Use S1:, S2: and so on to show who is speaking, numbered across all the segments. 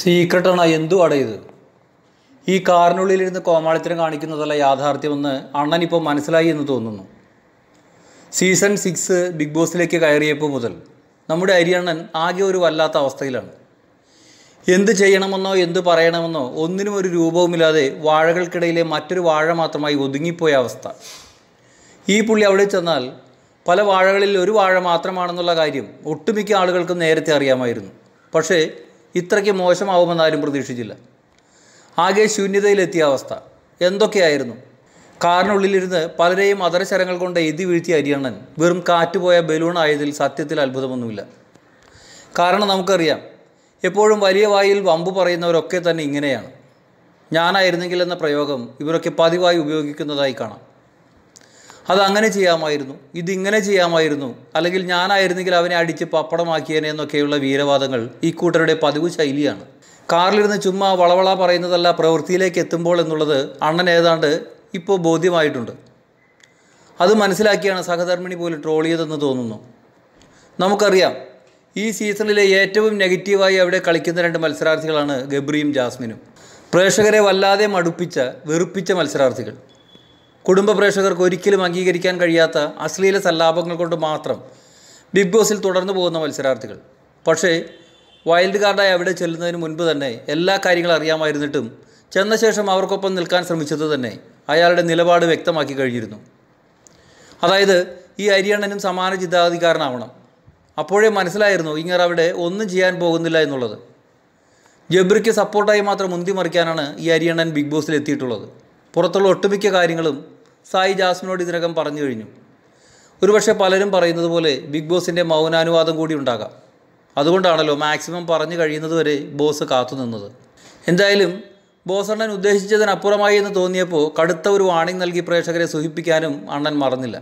S1: സീക്രട്ടാണ് എന്തു അടയത് ഈ കാറിനുള്ളിലിരുന്ന് കോമാളിത്തരം കാണിക്കുന്നതല്ല യാഥാർത്ഥ്യമെന്ന് അണ്ണൻ ഇപ്പോൾ മനസ്സിലായി എന്ന് തോന്നുന്നു സീസൺ സിക്സ് ബിഗ് ബോസിലേക്ക് കയറിയപ്പോൾ മുതൽ നമ്മുടെ അരിയണ്ണൻ ആകെ ഒരു വല്ലാത്ത അവസ്ഥയിലാണ് എന്ത് ചെയ്യണമെന്നോ എന്ത് പറയണമെന്നോ ഒന്നിനും ഒരു രൂപവുമില്ലാതെ വാഴകൾക്കിടയിലെ മറ്റൊരു വാഴ മാത്രമായി ഒതുങ്ങിപ്പോയ അവസ്ഥ ഈ പുള്ളി അവിടെ ചെന്നാൽ പല വാഴകളിൽ ഒരു വാഴ മാത്രമാണെന്നുള്ള കാര്യം ഒട്ടുമിക്ക ആളുകൾക്കും നേരത്തെ അറിയാമായിരുന്നു പക്ഷേ ഇത്രയ്ക്ക് ആരും പ്രതീക്ഷിച്ചില്ല ആകെ ശൂന്യതയിലെത്തിയ അവസ്ഥ എന്തൊക്കെയായിരുന്നു കാറിനുള്ളിലിരുന്ന് പലരെയും അതരശരങ്ങൾ കൊണ്ട് എഴുതി വീഴ്ത്തിയ അരിയണ്ണൻ വെറും കാറ്റുപോയ ബലൂണായതിൽ സത്യത്തിൽ അത്ഭുതമൊന്നുമില്ല കാരണം നമുക്കറിയാം എപ്പോഴും വലിയ വായിൽ വമ്പ് പറയുന്നവരൊക്കെ തന്നെ ഇങ്ങനെയാണ് ഞാനായിരുന്നെങ്കിൽ എന്ന പ്രയോഗം ഇവരൊക്കെ പതിവായി ഉപയോഗിക്കുന്നതായി കാണാം അത് അങ്ങനെ ചെയ്യാമായിരുന്നു ഇതിങ്ങനെ ചെയ്യാമായിരുന്നു അല്ലെങ്കിൽ ഞാനായിരുന്നെങ്കിൽ അവനെ അടിച്ച് പപ്പടമാക്കിയേനെ എന്നൊക്കെയുള്ള വീരവാദങ്ങൾ ഈ കൂട്ടരുടെ പതിവ് ശൈലിയാണ് കാറിലിരുന്ന് ചുമ്മാ വളവള പറയുന്നതല്ല പ്രവൃത്തിയിലേക്ക് എത്തുമ്പോൾ എന്നുള്ളത് അണ്ണൻ ഏതാണ്ട് ഇപ്പോൾ ബോധ്യമായിട്ടുണ്ട് അത് മനസ്സിലാക്കിയാണ് സഹധർമ്മിണി പോലും ട്രോൾ ചെയ്തതെന്ന് തോന്നുന്നു നമുക്കറിയാം ഈ സീസണിലെ ഏറ്റവും നെഗറ്റീവായി അവിടെ കളിക്കുന്ന രണ്ട് മത്സരാർത്ഥികളാണ് ഗബ്രിയും ജാസ്മിനും പ്രേക്ഷകരെ വല്ലാതെ മടുപ്പിച്ച വെറുപ്പിച്ച മത്സരാർത്ഥികൾ കുടുംബ പ്രേക്ഷകർക്ക് ഒരിക്കലും അംഗീകരിക്കാൻ കഴിയാത്ത അശ്ലീല സല്ലാപങ്ങൾ കൊണ്ട് മാത്രം ബിഗ് ബോസിൽ തുടർന്നു പോകുന്ന മത്സരാർത്ഥികൾ പക്ഷേ വൈൽഡ് കാർഡായി അവിടെ ചെല്ലുന്നതിന് മുൻപ് തന്നെ എല്ലാ കാര്യങ്ങളും അറിയാമായിരുന്നിട്ടും ചെന്ന ശേഷം അവർക്കൊപ്പം നിൽക്കാൻ ശ്രമിച്ചത് തന്നെ അയാളുടെ നിലപാട് വ്യക്തമാക്കി കഴിഞ്ഞിരുന്നു അതായത് ഈ അരിയണ്ണനും സമാന ചിന്താധികാരനാവണം അപ്പോഴേ മനസ്സിലായിരുന്നു ഇങ്ങർ അവിടെ ഒന്നും ചെയ്യാൻ പോകുന്നില്ല എന്നുള്ളത് ജബ്രിക്ക് സപ്പോർട്ടായി മാത്രം മുന്തി മറിക്കാനാണ് ഈ ഹരിയണ്ണൻ ബിഗ് ബോസിൽ എത്തിയിട്ടുള്ളത് പുറത്തുള്ള ഒട്ടുമിക്ക കാര്യങ്ങളും സായി ജാസ്മിനോട് ഇതിനകം പറഞ്ഞു കഴിഞ്ഞു ഒരുപക്ഷെ പലരും പറയുന്നത് പോലെ ബിഗ് ബോസിൻ്റെ മൗനാനുവാദം കൂടി ഉണ്ടാകാം അതുകൊണ്ടാണല്ലോ മാക്സിമം പറഞ്ഞു കഴിയുന്നത് വരെ ബോസ് കാത്തുനിന്നത് എന്തായാലും ബോസണ്ണൻ ഉദ്ദേശിച്ചതിനപ്പുറമായി എന്ന് തോന്നിയപ്പോൾ കടുത്ത ഒരു വാണിംഗ് നൽകി പ്രേക്ഷകരെ സുഖിപ്പിക്കാനും അണ്ണൻ മറന്നില്ല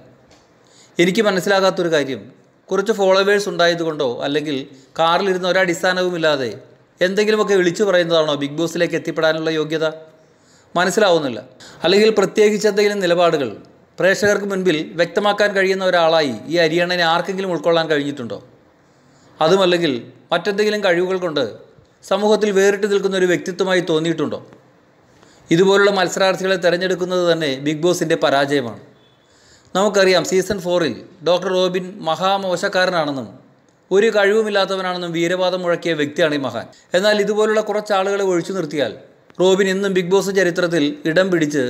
S1: എനിക്ക് മനസ്സിലാകാത്തൊരു കാര്യം കുറച്ച് ഫോളോവേഴ്സ് ഉണ്ടായതുകൊണ്ടോ അല്ലെങ്കിൽ കാറിലിരുന്ന ഒരടിസ്ഥാനവുമില്ലാതെ എന്തെങ്കിലുമൊക്കെ വിളിച്ചു പറയുന്നതാണോ ബിഗ് ബോസിലേക്ക് എത്തിപ്പെടാനുള്ള യോഗ്യത മനസ്സിലാവുന്നില്ല അല്ലെങ്കിൽ പ്രത്യേകിച്ച് എന്തെങ്കിലും നിലപാടുകൾ പ്രേക്ഷകർക്ക് മുൻപിൽ വ്യക്തമാക്കാൻ കഴിയുന്ന ഒരാളായി ഈ ഹരിയാണനെ ആർക്കെങ്കിലും ഉൾക്കൊള്ളാൻ കഴിഞ്ഞിട്ടുണ്ടോ അതുമല്ലെങ്കിൽ മറ്റെന്തെങ്കിലും കഴിവുകൾ കൊണ്ട് സമൂഹത്തിൽ വേറിട്ട് നിൽക്കുന്ന ഒരു വ്യക്തിത്വമായി തോന്നിയിട്ടുണ്ടോ ഇതുപോലുള്ള മത്സരാർത്ഥികളെ തിരഞ്ഞെടുക്കുന്നത് തന്നെ ബിഗ് ബോസിൻ്റെ പരാജയമാണ് നമുക്കറിയാം സീസൺ ഫോറിൽ ഡോക്ടർ റോബിൻ മഹാമോശക്കാരനാണെന്നും ഒരു കഴിവുമില്ലാത്തവനാണെന്നും വീരവാദം മുഴക്കിയ വ്യക്തിയാണ് ഈ മഹാൻ എന്നാൽ ഇതുപോലുള്ള കുറച്ച് ആളുകളെ ഒഴിച്ചു നിർത്തിയാൽ റോബിൻ ഇന്നും ബിഗ് ബോസ് ചരിത്രത്തിൽ ഇടം പിടിച്ച്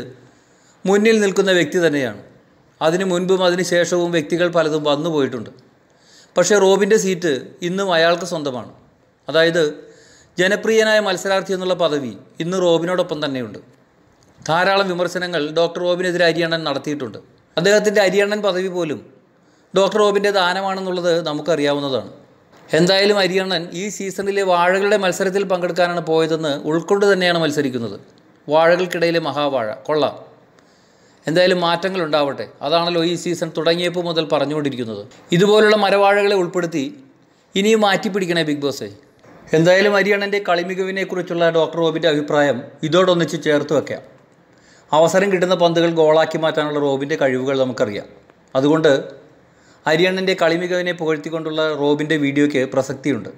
S1: മുന്നിൽ നിൽക്കുന്ന വ്യക്തി തന്നെയാണ് അതിനു മുൻപും അതിന് ശേഷവും വ്യക്തികൾ പലതും വന്നു പോയിട്ടുണ്ട് പക്ഷേ റോബിൻ്റെ സീറ്റ് ഇന്നും അയാൾക്ക് സ്വന്തമാണ് അതായത് ജനപ്രിയനായ മത്സരാർത്ഥി എന്നുള്ള പദവി ഇന്ന് റോബിനോടൊപ്പം തന്നെയുണ്ട് ധാരാളം വിമർശനങ്ങൾ ഡോക്ടർ റോബിനെതിരെ അരിയണ്ണൻ നടത്തിയിട്ടുണ്ട് അദ്ദേഹത്തിൻ്റെ അരിയണ്ണൻ പദവി പോലും ഡോക്ടർ റോബിൻ്റെ ദാനമാണെന്നുള്ളത് നമുക്കറിയാവുന്നതാണ് എന്തായാലും ഹരിയണ്ണൻ ഈ സീസണിലെ വാഴകളുടെ മത്സരത്തിൽ പങ്കെടുക്കാനാണ് പോയതെന്ന് ഉൾക്കൊണ്ട് തന്നെയാണ് മത്സരിക്കുന്നത് വാഴകൾക്കിടയിലെ മഹാവാഴ കൊള്ളാം എന്തായാലും മാറ്റങ്ങൾ ഉണ്ടാവട്ടെ അതാണല്ലോ ഈ സീസൺ തുടങ്ങിയപ്പോൾ മുതൽ പറഞ്ഞുകൊണ്ടിരിക്കുന്നത് ഇതുപോലുള്ള മരവാഴകളെ ഉൾപ്പെടുത്തി ഇനിയും മാറ്റിപ്പിടിക്കണേ ബിഗ് ബോസ് എന്തായാലും ഹരിയണ്ണൻ്റെ കളിമികവിനെക്കുറിച്ചുള്ള ഡോക്ടർ റോബിൻ്റെ അഭിപ്രായം ഇതോടൊന്നിച്ച് ചേർത്ത് വെക്കാം അവസരം കിട്ടുന്ന പന്തുകൾ ഗോളാക്കി മാറ്റാനുള്ള റോബിൻ്റെ കഴിവുകൾ നമുക്കറിയാം അതുകൊണ്ട് അരിയണ്ണൻ്റെ കളിമികവിനെ പുകഴ്ത്തിക്കൊണ്ടുള്ള റോബിൻ്റെ വീഡിയോയ്ക്ക് പ്രസക്തിയുണ്ട്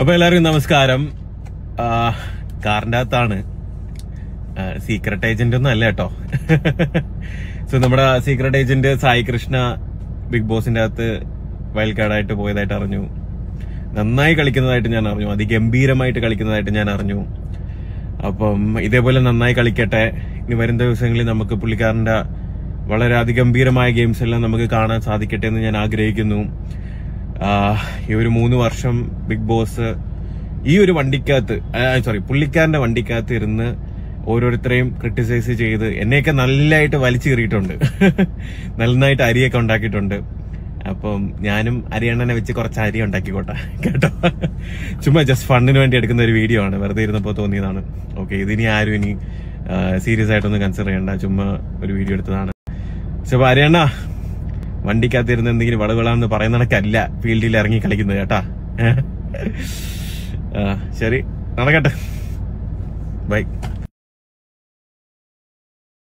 S2: അപ്പോൾ എല്ലാവർക്കും നമസ്കാരം കാറിൻ്റെ അകത്താണ് സീക്രട്ട് ഏജൻ്റ് ഒന്നും അല്ല കേട്ടോ സോ നമ്മുടെ secret agent Sai Krishna big ബോസിൻ്റെ അകത്ത് വയൽക്കാടായിട്ട് പോയതായിട്ട് അറിഞ്ഞു നന്നായി കളിക്കുന്നതായിട്ട് ഞാൻ അറിഞ്ഞു അതിഗംഭീരമായിട്ട് കളിക്കുന്നതായിട്ട് ഞാൻ അറിഞ്ഞു അപ്പം ഇതേപോലെ നന്നായി കളിക്കട്ടെ ഇനി വരും ദിവസങ്ങളിൽ നമുക്ക് പുള്ളിക്കാരൻ്റെ വളരെ അതിഗംഭീരമായ ഗെയിംസ് എല്ലാം നമുക്ക് കാണാൻ സാധിക്കട്ടെ എന്ന് ഞാൻ ആഗ്രഹിക്കുന്നു ഈ ഒരു മൂന്ന് വർഷം ബിഗ് ബോസ് ഈ ഒരു വണ്ടിക്കകത്ത് സോറി പുള്ളിക്കാരന്റെ വണ്ടിക്കകത്ത് ഇരുന്ന് ഓരോരുത്തരെയും ക്രിട്ടിസൈസ് ചെയ്ത് എന്നെയൊക്കെ നല്ലതായിട്ട് വലിച്ചേറിയിട്ടുണ്ട് നന്നായിട്ട് അരിയൊക്കെ ഉണ്ടാക്കിയിട്ടുണ്ട് അപ്പം ഞാനും അരിയണ്ണനെ വെച്ച് കുറച്ച് അരി ഉണ്ടാക്കിക്കോട്ടെ കേട്ടോ ചുമ്മാ ജസ്റ്റ് ഫണ്ടിന് വേണ്ടി എടുക്കുന്ന ഒരു വീഡിയോ ആണ് വെറുതെ ഇരുന്നപ്പോൾ തോന്നിയതാണ് ഓക്കെ ഇതിനി ആരും ഇനി സീരിയസ് ആയിട്ടൊന്നും കൺസിഡർ ചെയ്യണ്ട ചുമ്മാ ഒരു വീഡിയോ എടുത്തതാണ് പക്ഷെ അപ്പോൾ അരിയണ്ണ വണ്ടിക്കകത്തിരുന്ന് എന്തെങ്കിലും വളവിളാന്ന് പറയുന്ന കണക്കല്ല ഫീൽഡിൽ ഇറങ്ങി കളിക്കുന്നത് കേട്ടാ ശരി നടക്കട്ടെ ബൈ